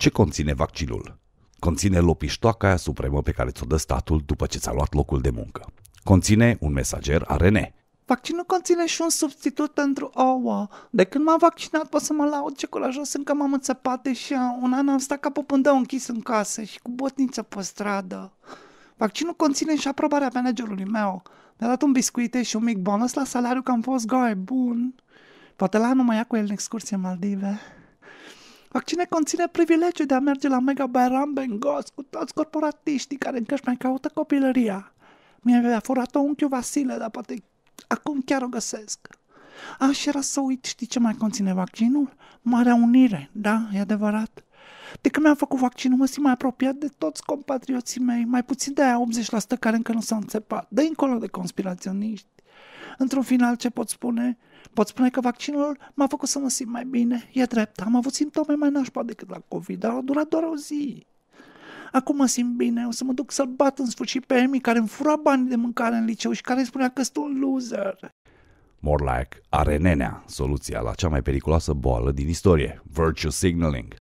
Ce conține vaccinul? Conține lopiștoaca aia supremă pe care ți-o dă statul după ce ți-a luat locul de muncă. Conține un mesager ARN. Vaccinul conține și un substitut pentru ouă. De când m-am vaccinat pot să mă laud ce curajos sunt că m-am înțepat și un an am stat ca popândă închis în casă și cu botniță pe stradă. Vaccinul conține și aprobarea managerului meu. Mi-a dat un biscuite și un mic bonus la salariu că am fost gai bun. Poate la anul mai ia cu el în excursie în Maldive. Vaccine conține privilegiu de a merge la mega Bayram bengos cu toți corporatiștii care încă își mai caută copilăria. Mi-a furat-o unchiul Vasile, dar poate acum chiar o găsesc. Aș era să uit, știi ce mai conține vaccinul? Marea Unire, da, e adevărat. De când mi-am făcut vaccinul, mă simt mai apropiat de toți compatrioții mei, mai puțin de aia 80% care încă nu s-au înțepat. de încolo de conspiraționiști. Într-un final, ce pot spune? Pot spune că vaccinul m-a făcut să mă simt mai bine. E drept, am avut simptome mai nașpa decât la COVID, dar a durat doar o zi. Acum mă simt bine, o să mă duc să-l bat în sfârșit pe Emi care îmi fura bani de mâncare în liceu și care îi spunea că sunt un loser. like are nenea, soluția la cea mai periculoasă boală din istorie, virtue signaling.